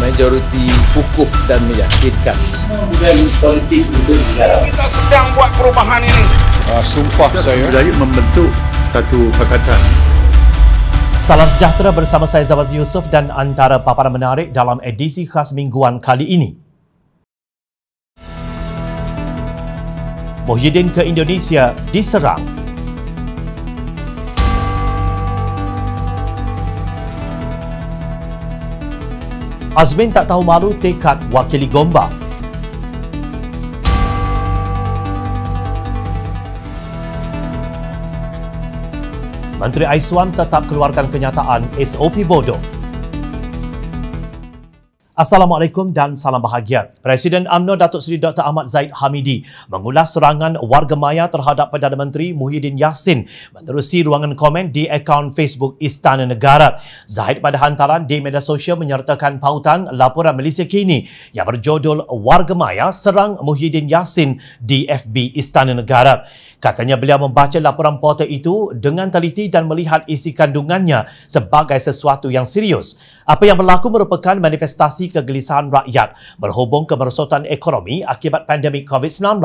majoriti kukuh dan meyakinkan. Kemudian politik Kita sedang buat perubahan ini. Uh, sumpah Kita saya. Budaya membentuk satu pakatan. Salam sejahtera bersama saya Zawaz Yusof dan antara paparan menarik dalam edisi khas mingguan kali ini. Muhyiddin ke Indonesia diserang Azmin tak tahu malu tekad wakili Gombak. Menteri Aiswam tetap keluarkan kenyataan SOP bodoh. Assalamualaikum dan salam bahagia. Presiden AMNO Datuk Seri Dr. Ahmad Zaid Hamidi mengulas serangan warga maya terhadap Perdana Menteri Muhyiddin Yassin menerusi ruangan komen di akaun Facebook Istana Negara. Zaid pada hantaran di media sosial menyertakan pautan laporan Malaysia Kini yang berjudul Warga Maya Serang Muhyiddin Yassin di FB Istana Negara. Katanya beliau membaca laporan portal itu dengan teliti dan melihat isi kandungannya sebagai sesuatu yang serius. Apa yang berlaku merupakan manifestasi kegelisahan rakyat berhubung kemerosotan ekonomi akibat pandemik COVID-19.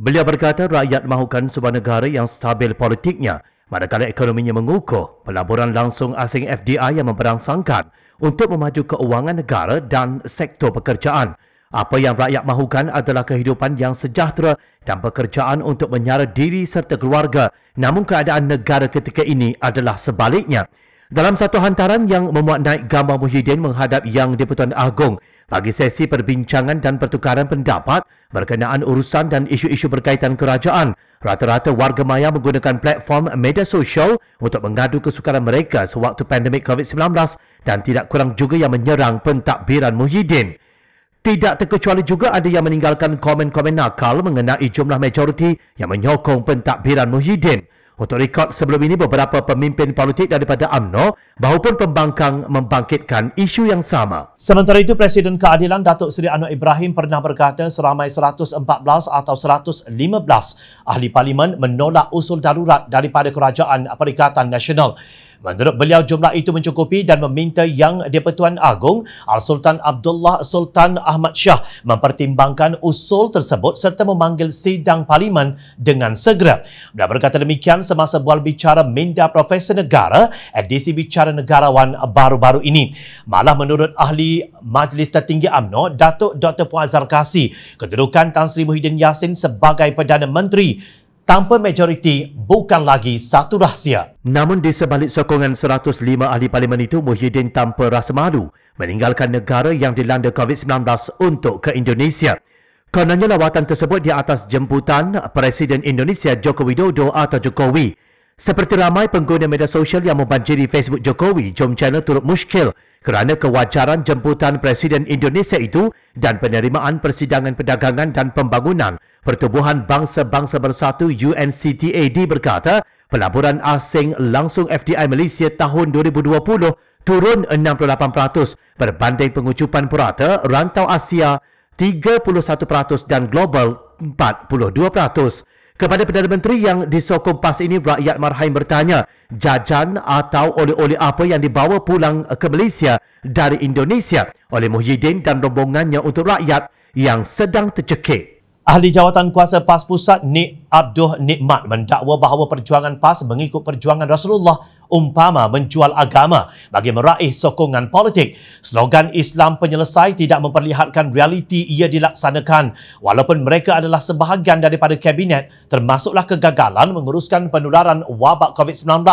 Beliau berkata rakyat mahukan sebuah negara yang stabil politiknya manakala ekonominya mengukuh pelaburan langsung asing FDI yang memberangsangkan untuk memaju keuangan negara dan sektor pekerjaan. Apa yang rakyat mahukan adalah kehidupan yang sejahtera dan pekerjaan untuk menyara diri serta keluarga. Namun keadaan negara ketika ini adalah sebaliknya. Dalam satu hantaran yang memuat naik gambar Muhyiddin menghadap Yang Deputan Agong bagi sesi perbincangan dan pertukaran pendapat berkenaan urusan dan isu-isu berkaitan kerajaan, rata-rata warga maya menggunakan platform media sosial untuk mengadu kesukaran mereka sewaktu pandemik COVID-19 dan tidak kurang juga yang menyerang pentadbiran Muhyiddin. Tidak terkecuali juga ada yang meninggalkan komen-komen nakal mengenai jumlah majoriti yang menyokong pentadbiran Muhyiddin. Untuk rekod sebelum ini, beberapa pemimpin politik daripada UMNO bahupun pembangkang membangkitkan isu yang sama. Sementara itu, Presiden Keadilan Datuk Seri Anwar Ibrahim pernah berkata seramai 114 atau 115 ahli parlimen menolak usul darurat daripada Kerajaan Perikatan Nasional. Menurut beliau jumlah itu mencukupi dan meminta yang Dipertuan Agong Al-Sultan Abdullah Sultan Ahmad Shah mempertimbangkan usul tersebut serta memanggil sidang parlimen dengan segera. Beliau berkata demikian semasa bual bicara minda Profesor Negara edisi Bicara Negarawan baru-baru ini. Malah menurut ahli Majlis Tertinggi UMNO Datuk Dr. Puan Zarkasi, kedudukan Tan Sri Muhyiddin Yassin sebagai Perdana Menteri tanpa majoriti bukan lagi satu rahsia. Namun di sebalik sokongan 105 ahli parlimen itu, Muhyiddin tanpa rasa malu meninggalkan negara yang dilanda COVID-19 untuk ke Indonesia. Kononnya lawatan tersebut di atas jemputan Presiden Indonesia Joko Widodo atau Jokowi. Seperti ramai pengguna media sosial yang membanjiri Facebook Jokowi, Jom Channel turut muskil kerana kewajaran jemputan Presiden Indonesia itu dan penerimaan Persidangan Perdagangan dan Pembangunan Pertubuhan Bangsa-Bangsa Bersatu UNCTAD berkata pelaburan asing langsung FDI Malaysia tahun 2020 turun 68% berbanding pengucupan purata rantau Asia 31% dan global 42%. Kepada Perdana Menteri yang disokong PAS ini, rakyat marhaim bertanya, jajan atau oleh-oleh apa yang dibawa pulang ke Malaysia dari Indonesia oleh Muhyiddin dan rombongannya untuk rakyat yang sedang tercekik. Ahli jawatan kuasa PAS Pusat, Nik Abdul Nikmat mendakwa bahawa perjuangan PAS mengikut perjuangan Rasulullah umpama menjual agama bagi meraih sokongan politik. Slogan Islam penyelesai tidak memperlihatkan realiti ia dilaksanakan walaupun mereka adalah sebahagian daripada kabinet termasuklah kegagalan menguruskan penularan wabak COVID-19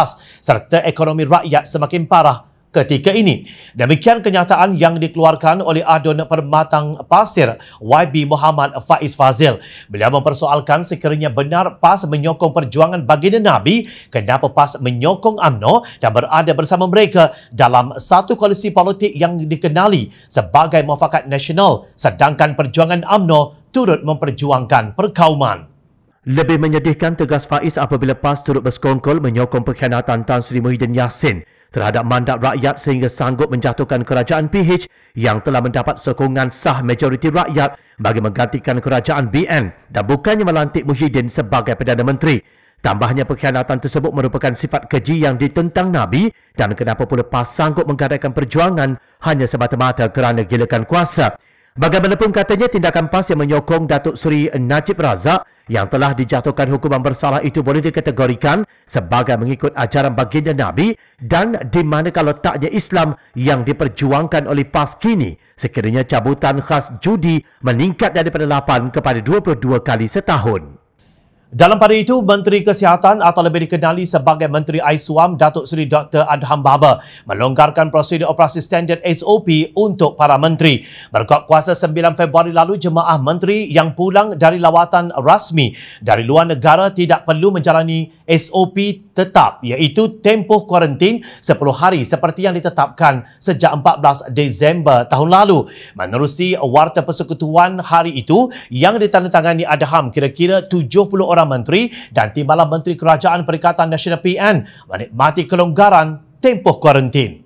serta ekonomi rakyat semakin parah ketika ini. Demikian kenyataan yang dikeluarkan oleh Adun Permatang Pasir YB Muhammad Faiz Fazil. Beliau mempersoalkan sekiranya benar PAS menyokong perjuangan baginda Nabi, kenapa PAS menyokong AMNO dan berada bersama mereka dalam satu koalisi politik yang dikenali sebagai mufakat nasional sedangkan perjuangan AMNO turut memperjuangkan perkauman. Lebih menyedihkan tegas Faiz apabila PAS turut berskongkol menyokong perkhianatan Tan Sri Muhyiddin Yassin terhadap mandat rakyat sehingga sanggup menjatuhkan kerajaan PH yang telah mendapat sokongan sah majoriti rakyat bagi menggantikan kerajaan BN dan bukannya melantik Muhyiddin sebagai Perdana Menteri. Tambahnya pengkhianatan tersebut merupakan sifat keji yang ditentang Nabi dan kenapa pula PAS sanggup menggadaikan perjuangan hanya semata-mata kerana gilakan kuasa. Bagaimanapun katanya tindakan PAS yang menyokong Datuk Seri Najib Razak yang telah dijatuhkan hukuman bersalah itu boleh dikategorikan sebagai mengikut ajaran baginda Nabi dan di mana kalau taknya Islam yang diperjuangkan oleh PAS kini sekiranya cabutan khas judi meningkat daripada 8 kepada 22 kali setahun. Dalam pada itu, Menteri Kesihatan atau lebih dikenali sebagai Menteri Aiswam Datuk Seri Dr. Adham Baba melonggarkan prosedur operasi standard SOP untuk para menteri. Berkat kuasa 9 Februari lalu, jemaah menteri yang pulang dari lawatan rasmi dari luar negara tidak perlu menjalani SOP tetap iaitu tempoh kuarantin 10 hari seperti yang ditetapkan sejak 14 Disember tahun lalu. Menerusi warta persekutuan hari itu yang ditandatangani Adham kira-kira 70 orang Perdana Menteri dan Timbalan Menteri Kerajaan Perikatan Nasional PN menikmati kelonggaran tempoh kuarantin.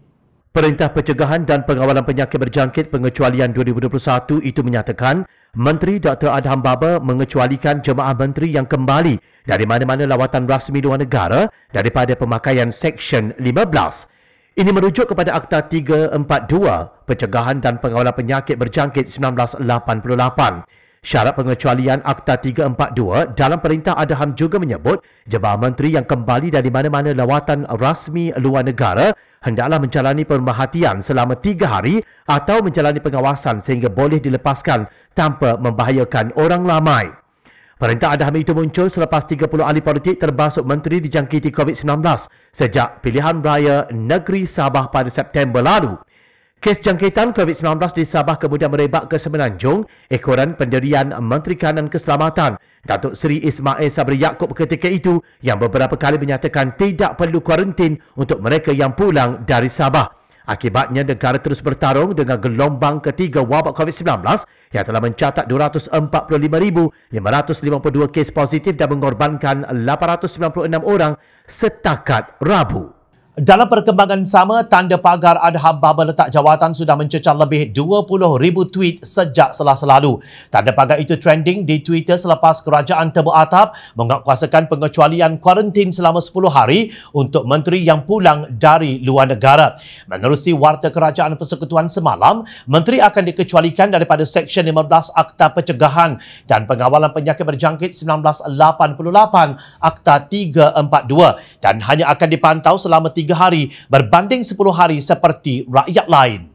Perintah Pencegahan dan Pengawalan Penyakit Berjangkit Pengecualian 2021 itu menyatakan Menteri Dr. Adham Baba mengecualikan jemaah menteri yang kembali dari mana-mana lawatan rasmi luar negara daripada pemakaian Seksyen 15. Ini merujuk kepada Akta 342 Pencegahan dan Pengawalan Penyakit Berjangkit 1988. Syarat pengecualian Akta 342 dalam Perintah Adham juga menyebut jemaah menteri yang kembali dari mana-mana lawatan rasmi luar negara hendaklah menjalani pemerhatian selama tiga hari atau menjalani pengawasan sehingga boleh dilepaskan tanpa membahayakan orang ramai. Perintah Adham itu muncul selepas 30 ahli politik termasuk menteri dijangkiti COVID-19 sejak pilihan raya negeri Sabah pada September lalu. Kes jangkitan COVID-19 di Sabah kemudian merebak ke Semenanjung, ekoran pendirian Menteri Kanan Keselamatan, Datuk Seri Ismail Sabri Yaakob ketika itu yang beberapa kali menyatakan tidak perlu kuarantin untuk mereka yang pulang dari Sabah. Akibatnya negara terus bertarung dengan gelombang ketiga wabak COVID-19 yang telah mencatat 245,552 kes positif dan mengorbankan 896 orang setakat Rabu. Dalam perkembangan sama, tanda pagar Adham Baba Letak Jawatan sudah mencecah lebih 20,000 tweet sejak selah selalu. Tanda pagar itu trending di Twitter selepas Kerajaan Tebu Atap mengakuasakan pengecualian kuarantin selama 10 hari untuk menteri yang pulang dari luar negara. Menerusi Warta Kerajaan Persekutuan semalam, menteri akan dikecualikan daripada Seksyen 15 Akta Pencegahan dan Pengawalan Penyakit Berjangkit 1988 Akta 342 dan hanya akan dipantau selama 3 hari berbanding 10 hari seperti rakyat lain.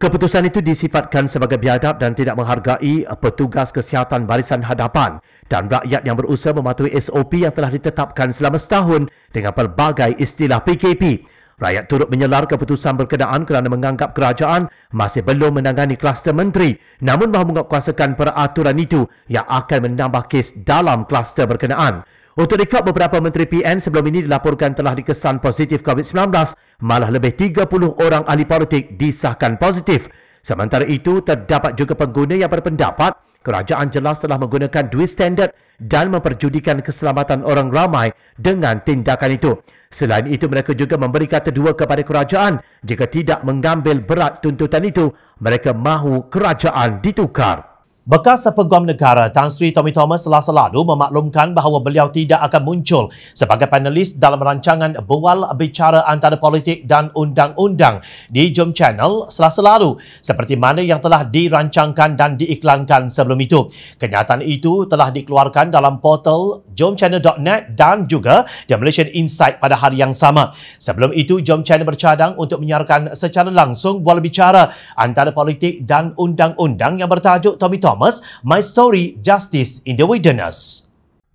Keputusan itu disifatkan sebagai biadab dan tidak menghargai eh, petugas kesihatan barisan hadapan dan rakyat yang berusaha mematuhi SOP yang telah ditetapkan selama setahun dengan pelbagai istilah PKP. Rakyat turut menyelar keputusan berkenaan kerana menganggap kerajaan masih belum menangani kluster menteri namun mahu menguatkuasakan peraturan itu yang akan menambah kes dalam kluster berkenaan. Untuk rekod beberapa menteri PN sebelum ini dilaporkan telah dikesan positif COVID-19, malah lebih 30 orang ahli politik disahkan positif. Sementara itu, terdapat juga pengguna yang berpendapat kerajaan jelas telah menggunakan duit standard dan memperjudikan keselamatan orang ramai dengan tindakan itu. Selain itu, mereka juga memberi kata dua kepada kerajaan jika tidak mengambil berat tuntutan itu, mereka mahu kerajaan ditukar. Bekas Peguam Negara Tan Sri Tommy Thomas telah selalu memaklumkan bahawa beliau tidak akan muncul sebagai panelis dalam rancangan Bual Bicara Antara Politik dan Undang-Undang di Jom Channel selasa selalu, seperti mana yang telah dirancangkan dan diiklankan sebelum itu. Kenyataan itu telah dikeluarkan dalam portal jomchannel.net dan juga The Malaysian Insight pada hari yang sama. Sebelum itu, Jom Channel bercadang untuk menyiarkan secara langsung Bual Bicara Antara Politik dan Undang-Undang yang bertajuk Tommy Thomas Thomas, My Story Justice in the Wilderness.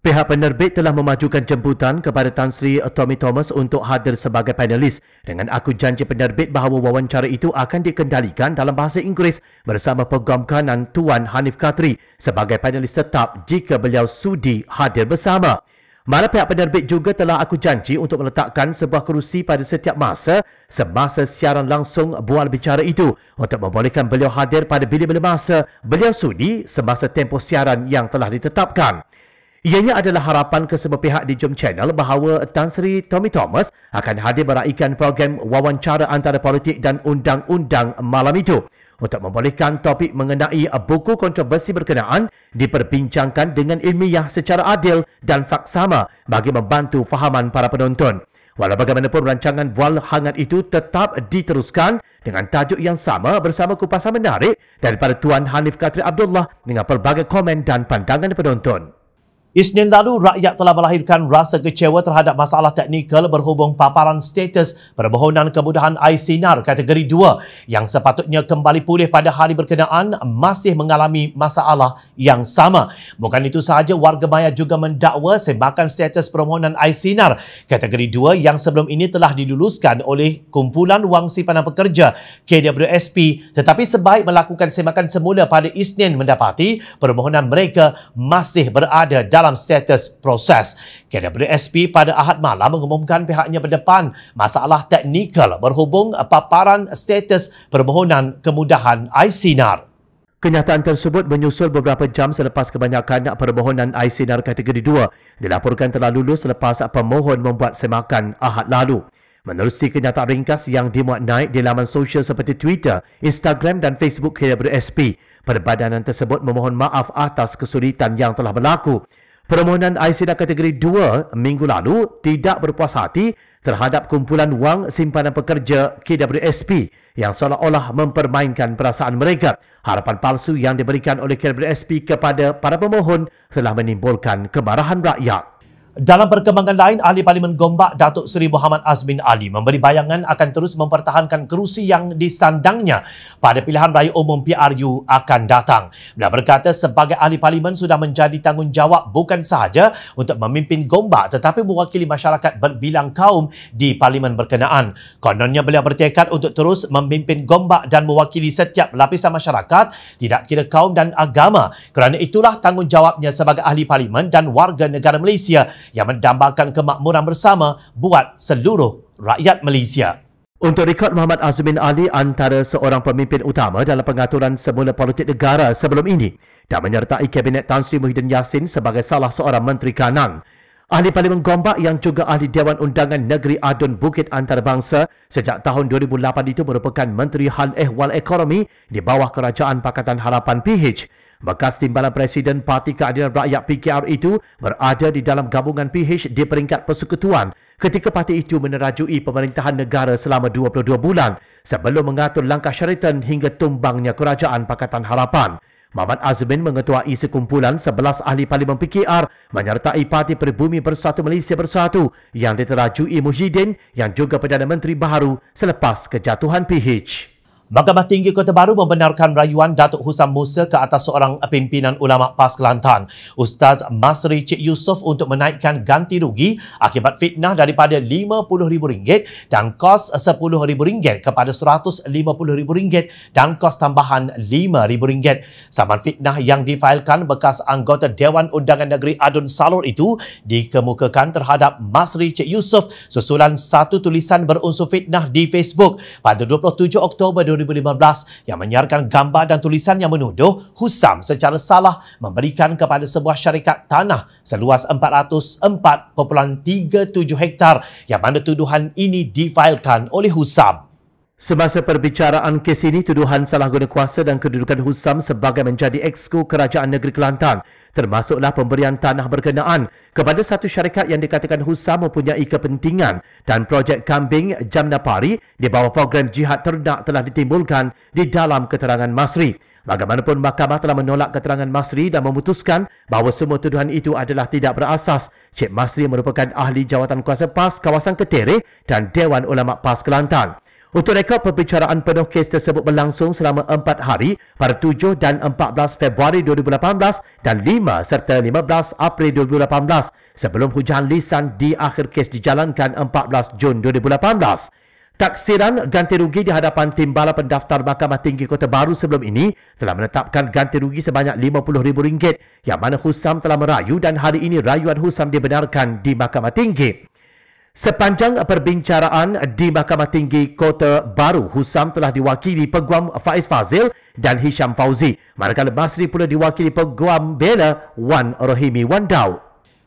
Pihak penerbit telah memajukan jemputan kepada Tan Sri Tommy Thomas untuk hadir sebagai panelis dengan aku janji penerbit bahawa wawancara itu akan dikendalikan dalam bahasa Inggeris bersama pegawai kanan Tuan Hanif Katri sebagai panelis tetap jika beliau sudi hadir bersama. Malah pihak penerbit juga telah aku janji untuk meletakkan sebuah kerusi pada setiap masa semasa siaran langsung bual bicara itu untuk membolehkan beliau hadir pada bila-bila masa beliau sudi semasa tempoh siaran yang telah ditetapkan. Ianya adalah harapan kesemua pihak di Jom Channel bahawa Tan Sri Tommy Thomas akan hadir meraihkan program wawancara antara politik dan undang-undang malam itu untuk membolehkan topik mengenai buku kontroversi berkenaan diperbincangkan dengan ilmiah secara adil dan saksama bagi membantu fahaman para penonton. Walau bagaimanapun rancangan bual hangat itu tetap diteruskan dengan tajuk yang sama bersama kupasan menarik daripada Tuan Hanif Katri Abdullah dengan pelbagai komen dan pandangan penonton. Isnin lalu, rakyat telah melahirkan rasa kecewa terhadap masalah teknikal berhubung paparan status permohonan kemudahan iSinar kategori 2 yang sepatutnya kembali pulih pada hari berkenaan masih mengalami masalah yang sama. Bukan itu sahaja, warga maya juga mendakwa sembahkan status permohonan iSinar kategori 2 yang sebelum ini telah diluluskan oleh Kumpulan Wang Simpanan Pekerja KWSP tetapi sebaik melakukan sembahkan semula pada Isnin mendapati permohonan mereka masih berada dalam dalam status proses. KWSP pada Ahad malam mengumumkan pihaknya berdepan masalah teknikal berhubung paparan status permohonan kemudahan ICNAR. Kenyataan tersebut menyusul beberapa jam selepas kebanyakan permohonan ICNAR kategori 2 dilaporkan telah lulus selepas pemohon membuat semakan Ahad lalu. Menerusi kenyataan ringkas yang dimuat naik di laman sosial seperti Twitter, Instagram dan Facebook KWSP, perbadanan tersebut memohon maaf atas kesulitan yang telah berlaku. Permohonan ICDA kategori 2 minggu lalu tidak berpuas hati terhadap kumpulan wang simpanan pekerja KWSP yang seolah-olah mempermainkan perasaan mereka. Harapan palsu yang diberikan oleh KWSP kepada para pemohon telah menimbulkan kemarahan rakyat. Dalam perkembangan lain, Ahli Parlimen Gombak, Datuk Seri Muhammad Azmin Ali memberi bayangan akan terus mempertahankan kerusi yang disandangnya pada pilihan raya umum PRU akan datang. Beliau berkata sebagai Ahli Parlimen sudah menjadi tanggungjawab bukan sahaja untuk memimpin Gombak tetapi mewakili masyarakat berbilang kaum di Parlimen berkenaan. Kononnya beliau bertekad untuk terus memimpin Gombak dan mewakili setiap lapisan masyarakat tidak kira kaum dan agama. Kerana itulah tanggungjawabnya sebagai Ahli Parlimen dan warga negara Malaysia yang mendambakan kemakmuran bersama buat seluruh rakyat Malaysia. Untuk rekod Muhammad Azmin Ali antara seorang pemimpin utama dalam pengaturan semula politik negara sebelum ini dan menyertai Kabinet Tan Sri Muhyiddin Yassin sebagai salah seorang menteri kanan. Ahli Parlimen Gombak yang juga Ahli Dewan Undangan Negeri Adun Bukit Antarabangsa sejak tahun 2008 itu merupakan Menteri Hal Ehwal Ekonomi di bawah Kerajaan Pakatan Harapan PH Bekas Timbalan Presiden Parti Keadilan Rakyat PKR itu berada di dalam gabungan PH di peringkat persekutuan ketika parti itu menerajui pemerintahan negara selama 22 bulan sebelum mengatur langkah syaritan hingga tumbangnya kerajaan Pakatan Harapan. Mamat Azmin mengetuai sekumpulan 11 ahli parlimen PKR menyertai Parti Peribumi Bersatu Malaysia Bersatu yang diterajui Muhyiddin yang juga Perdana Menteri baru selepas kejatuhan PH. Mahkamah Tinggi Kota Baru membenarkan rayuan Datuk Husam Musa ke atas seorang pimpinan ulama PAS Kelantan, Ustaz Masri Cik Yusof untuk menaikkan ganti rugi akibat fitnah daripada RM50,000 dan kos RM10,000 kepada RM150,000 dan kos tambahan RM5,000. Saman fitnah yang difailkan bekas anggota Dewan Undangan Negeri Adun Salur itu dikemukakan terhadap Masri Cik Yusof susulan satu tulisan berunsur fitnah di Facebook pada 27 Oktober 2020 2015 yang menyiarkan gambar dan tulisan yang menuduh Husam secara salah memberikan kepada sebuah syarikat tanah seluas 404.37 hektar yang mana tuduhan ini difailkan oleh Husam. Semasa perbicaraan kes ini, tuduhan salah guna kuasa dan kedudukan Husam sebagai menjadi eksku kerajaan negeri Kelantan termasuklah pemberian tanah berkenaan kepada satu syarikat yang dikatakan Husam mempunyai kepentingan dan projek kambing Jamnapari di bawah program jihad ternak telah ditimbulkan di dalam keterangan Masri. Bagaimanapun mahkamah telah menolak keterangan Masri dan memutuskan bahawa semua tuduhan itu adalah tidak berasas. Cik Masri merupakan ahli jawatan kuasa PAS kawasan Ketereh dan Dewan Ulama PAS Kelantan. Untuk rekod perbicaraan penuh kes tersebut berlangsung selama 4 hari pada 7 dan 14 Februari 2018 dan 5 serta 15 April 2018 sebelum hujan lisan di akhir kes dijalankan 14 Jun 2018. Taksiran ganti rugi di hadapan Timbala Pendaftar Mahkamah Tinggi Kota Baru sebelum ini telah menetapkan ganti rugi sebanyak RM50,000 yang mana Husam telah merayu dan hari ini rayuan Husam dibenarkan di Mahkamah Tinggi. Sepanjang perbincaraan di Mahkamah Tinggi Kota Baru, Husam telah diwakili Peguam Faiz Fazil dan Hisham Fauzi. Manakala Basri pula diwakili Peguam Bela Wan Rohimi Wan Daud.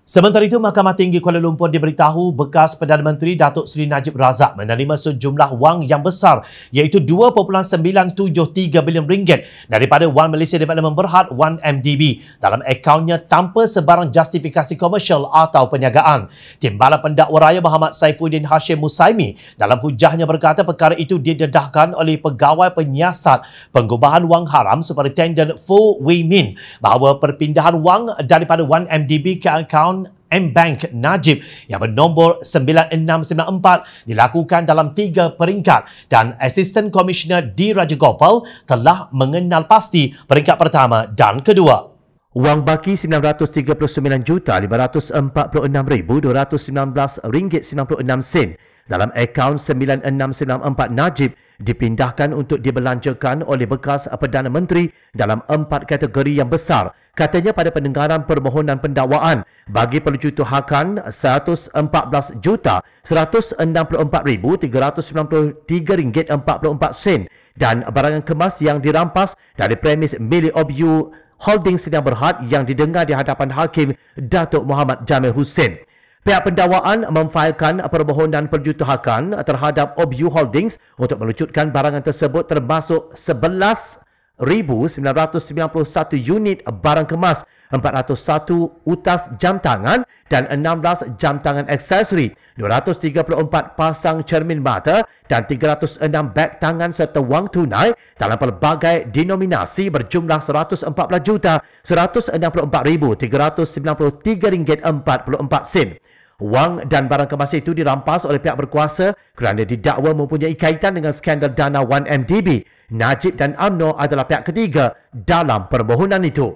Sementara itu, Mahkamah Tinggi Kuala Lumpur diberitahu bekas Perdana Menteri Datuk Seri Najib Razak menerima sejumlah wang yang besar iaitu 2.973 bilion ringgit daripada One Malaysia Development Berhad 1MDB dalam akaunnya tanpa sebarang justifikasi komersial atau perniagaan. Timbalan pendakwa raya Muhammad Saifuddin Hashim Musaimi dalam hujahnya berkata perkara itu didedahkan oleh pegawai penyiasat pengubahan wang haram seperti Superintendent Fu Wei Min bahawa perpindahan wang daripada 1MDB ke akaun M. Bank Najib yang bernombor 9694 dilakukan dalam tiga peringkat dan Assistant Commissioner D. Raja Gopal telah mengenal pasti peringkat pertama dan kedua. Wang baki RM939,546,219.96 sen dalam akaun 9694 Najib dipindahkan untuk dibelanjakan oleh bekas Perdana Menteri dalam empat kategori yang besar. Katanya pada pendengaran permohonan pendakwaan bagi pelucu tuhakan 114 juta 164,393 ringgit 44 sen dan barangan kemas yang dirampas dari premis Mili of You Holding Sedang Berhad yang didengar di hadapan Hakim Datuk Muhammad Jamil Hussein. Pihak pendawaan memfailkan permohonan perjutuhakan terhadap OBU Holdings untuk melucutkan barangan tersebut termasuk 11,991 unit barang kemas, 401 utas jam tangan dan 16 jam tangan aksesori, 234 pasang cermin mata dan 306 beg tangan serta wang tunai dalam pelbagai denominasi berjumlah juta RM114,164,393.44 sen. Wang dan barang kemas itu dirampas oleh pihak berkuasa kerana didakwa mempunyai kaitan dengan skandal dana 1MDB. Najib dan UMNO adalah pihak ketiga dalam permohonan itu.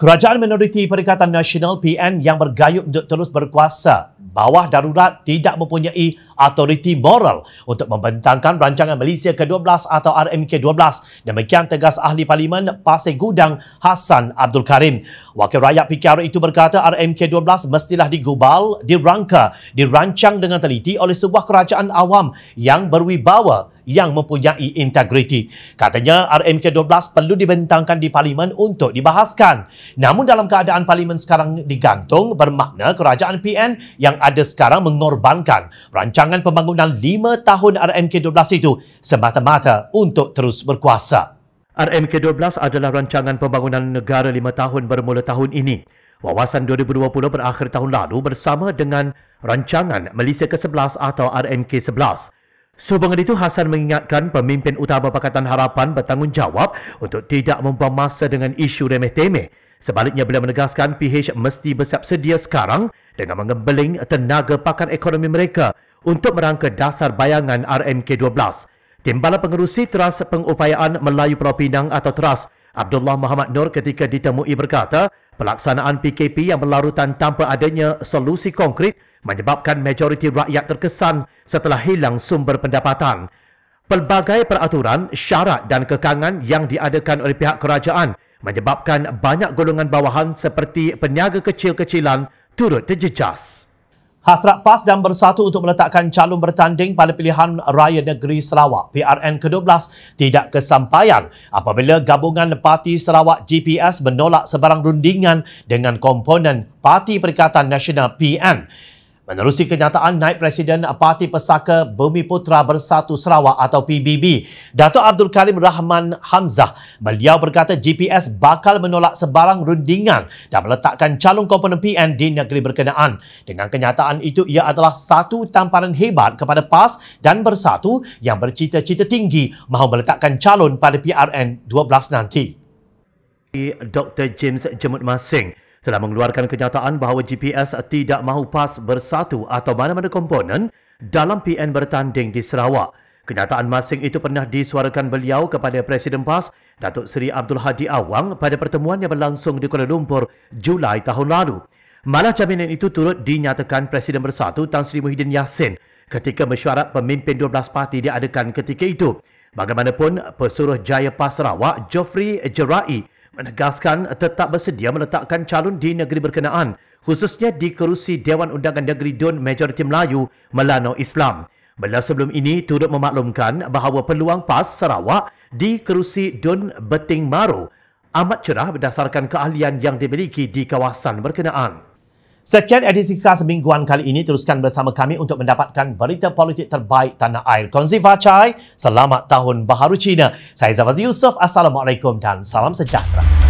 Kerajaan Minoriti Perikatan Nasional PN yang bergayut untuk terus berkuasa bawah darurat tidak mempunyai Authority moral untuk membentangkan rancangan Malaysia ke-12 atau RMK-12 demikian tegas ahli parlimen Pasir Gudang Hassan Abdul Karim. Wakil rakyat PKR itu berkata RMK-12 mestilah digubal, dirangka, dirancang dengan teliti oleh sebuah kerajaan awam yang berwibawa yang mempunyai integriti. Katanya RMK-12 perlu dibentangkan di parlimen untuk dibahaskan. Namun dalam keadaan parlimen sekarang digantung bermakna kerajaan PN yang ada sekarang mengorbankan rancangan rancangan pembangunan 5 tahun RMK12 itu semata-mata untuk terus berkuasa. RMK12 adalah rancangan pembangunan negara 5 tahun bermula tahun ini. Wawasan 2020 berakhir tahun lalu bersama dengan rancangan Malaysia ke-11 atau RMK11. Sehubungan itu, Hasan mengingatkan pemimpin utama Pakatan Harapan bertanggungjawab untuk tidak membuang masa dengan isu remeh-temeh Sebaliknya beliau menegaskan PH mesti bersiap sedia sekarang dengan mengembeling tenaga pakar ekonomi mereka untuk merangka dasar bayangan RMK12. Timbalan Pengerusi Teras Pengupayaan Melayu Pulau Pinang atau Teras Abdullah Muhammad Nur ketika ditemui berkata, pelaksanaan PKP yang berlarutan tanpa adanya solusi konkret menyebabkan majoriti rakyat terkesan setelah hilang sumber pendapatan. Pelbagai peraturan, syarat dan kekangan yang diadakan oleh pihak kerajaan menyebabkan banyak golongan bawahan seperti peniaga kecil-kecilan turut terjejas. Hasrat PAS dan Bersatu untuk meletakkan calon bertanding pada pilihan raya negeri Sarawak PRN ke-12 tidak kesampaian apabila gabungan parti Sarawak GPS menolak sebarang rundingan dengan komponen Parti Perikatan Nasional PN. Menerusi kenyataan Naib Presiden Parti Pesaka Bumi Putra Bersatu Sarawak atau PBB, Dato' Abdul Karim Rahman Hamzah, beliau berkata GPS bakal menolak sebarang rundingan dan meletakkan calon komponen PN di negeri berkenaan. Dengan kenyataan itu, ia adalah satu tamparan hebat kepada PAS dan Bersatu yang bercita-cita tinggi mahu meletakkan calon pada PRN 12 nanti. Dr. James Jemut Masing, telah mengeluarkan kenyataan bahawa GPS tidak mahu PAS bersatu atau mana-mana komponen dalam PN bertanding di Sarawak. Kenyataan masing itu pernah disuarakan beliau kepada Presiden PAS, Datuk Seri Abdul Hadi Awang pada pertemuan yang berlangsung di Kuala Lumpur Julai tahun lalu. Malah jaminan itu turut dinyatakan Presiden Bersatu Tan Sri Muhyiddin Yassin ketika mesyuarat pemimpin 12 parti diadakan ketika itu. Bagaimanapun, pesuruh Jaya PAS Sarawak, Geoffrey Jerai, menegaskan tetap bersedia meletakkan calon di negeri berkenaan, khususnya di kerusi Dewan Undangan Negeri Dun Majoriti Melayu Melano Islam. Beliau sebelum ini turut memaklumkan bahawa peluang PAS Sarawak di kerusi Dun Beting Maru amat cerah berdasarkan keahlian yang dimiliki di kawasan berkenaan. Sekian edisi khas mingguan kali ini. Teruskan bersama kami untuk mendapatkan berita politik terbaik tanah air. Konsi Fachai, Selamat Tahun Baharu Cina. Saya Zafazi Yusof, Assalamualaikum dan salam sejahtera.